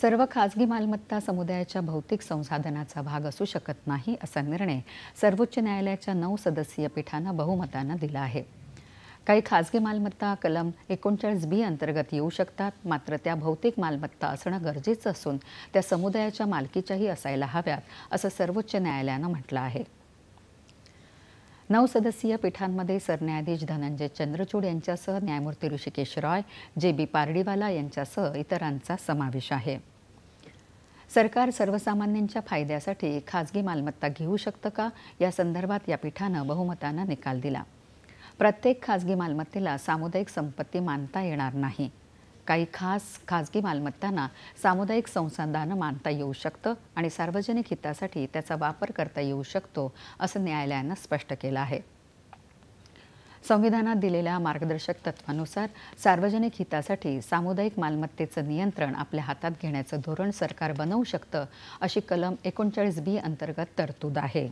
सर्व खाजगी मालमत्ता समुदायाच्या भौतिक संसाधनाचा भाग असू शकत नाही असा निर्णय सर्वोच्च न्यायालयाच्या नऊ सदस्यीय पीठानं बहुमतानं दिला आहे काही खाजगी मालमत्ता कलम एकोणचाळीस बी अंतर्गत येऊ शकतात मात्र त्या भौतिक मालमत्ता असणं गरजेचं असून त्या समुदायाच्या मालकीच्याही असायला हव्यात असं सर्वोच्च न्यायालयानं म्हटलं आहे नऊ सदस्यीय पीठांमध्ये सरन्यायाधीश धनंजय चंद्रचूड यांच्यासह न्यायमूर्ती ऋषिकेश रॉय जे बी पारडीवाला यांच्यासह इतरांचा समावेश आहे सरकार सर्वसामान्यांच्या फायद्यासाठी खाजगी मालमत्ता घेऊ शकतं का या संदर्भात या पीठानं बहुमतानं निकाल दिला प्रत्येक खाजगी मालमत्तेला सामुदायिक संपत्ती मानता येणार नाही काही खास खाजगी मालमत्तांना सामुदायिक संसाधनं मानता येऊ शकतं आणि सार्वजनिक हितासाठी त्याचा वापर करता येऊ शकतो असं न्यायालयानं स्पष्ट केलं आहे संविधानात दिलेल्या मार्गदर्शक तत्वानुसार सार्वजनिक हितासाठी सामुदायिक मालमत्तेचं नियंत्रण आपल्या हातात घेण्याचं धोरण सरकार बनवू शकतं अशी कलम एकोणचाळीस बी अंतर्गत तरतूद आहे